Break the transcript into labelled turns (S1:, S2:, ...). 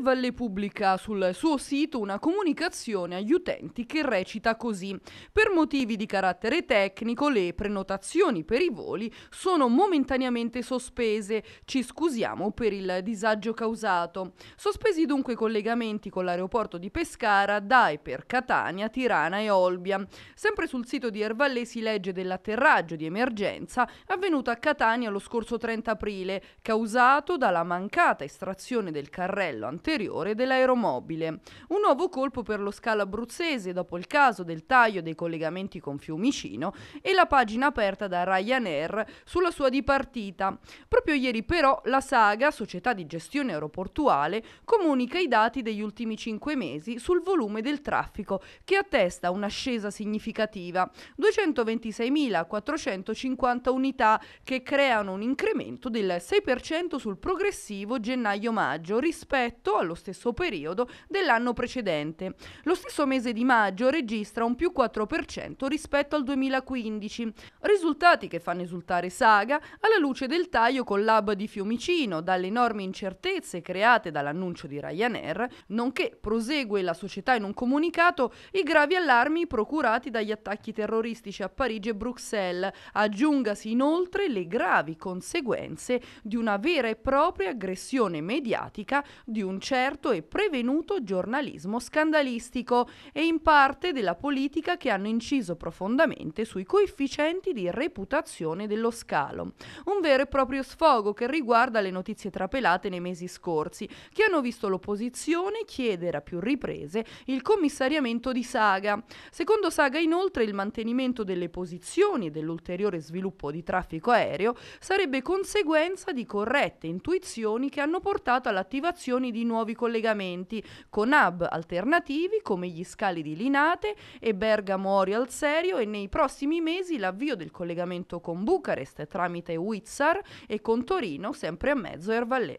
S1: Verve pubblica sul suo sito una comunicazione agli utenti che recita così. Per motivi di carattere tecnico le prenotazioni per i voli sono momentaneamente sospese. Ci scusiamo per il disagio causato. Sospesi dunque i collegamenti con l'aeroporto di Pescara da e per Catania, Tirana e Olbia. Sempre sul sito di Ervalle si legge dell'atterraggio di emergenza avvenuto a Catania lo scorso 30 aprile, causato dalla mancata estrazione del carrello anteriore ulteriore dell'aeromobile. Un nuovo colpo per lo scalo abruzzese dopo il caso del taglio dei collegamenti con Fiumicino e la pagina aperta da Ryanair sulla sua dipartita. Proprio ieri però la Saga, società di gestione aeroportuale, comunica i dati degli ultimi cinque mesi sul volume del traffico che attesta un'ascesa significativa, 226.450 unità che creano un incremento del 6% sul progressivo gennaio-maggio rispetto rispetto allo stesso periodo dell'anno precedente. Lo stesso mese di maggio registra un più 4% rispetto al 2015, risultati che fanno esultare Saga alla luce del taglio con l'hub di Fiumicino, dalle enormi incertezze create dall'annuncio di Ryanair, nonché prosegue la società in un comunicato i gravi allarmi procurati dagli attacchi terroristici a Parigi e Bruxelles, aggiungasi inoltre le gravi conseguenze di una vera e propria aggressione mediatica di un certo e prevenuto giornalismo scandalistico e in parte della politica che hanno inciso profondamente sui coefficienti di reputazione dello scalo. Un vero e proprio sfogo che riguarda le notizie trapelate nei mesi scorsi, che hanno visto l'opposizione chiedere a più riprese il commissariamento di Saga. Secondo Saga inoltre il mantenimento delle posizioni e dell'ulteriore sviluppo di traffico aereo sarebbe conseguenza di corrette intuizioni che hanno portato all'attivazione di di nuovi collegamenti con hub alternativi come gli scali di Linate e Bergamo Ori al Serio e nei prossimi mesi l'avvio del collegamento con Bucarest tramite Wizzar e con Torino sempre a mezzo Ervallè.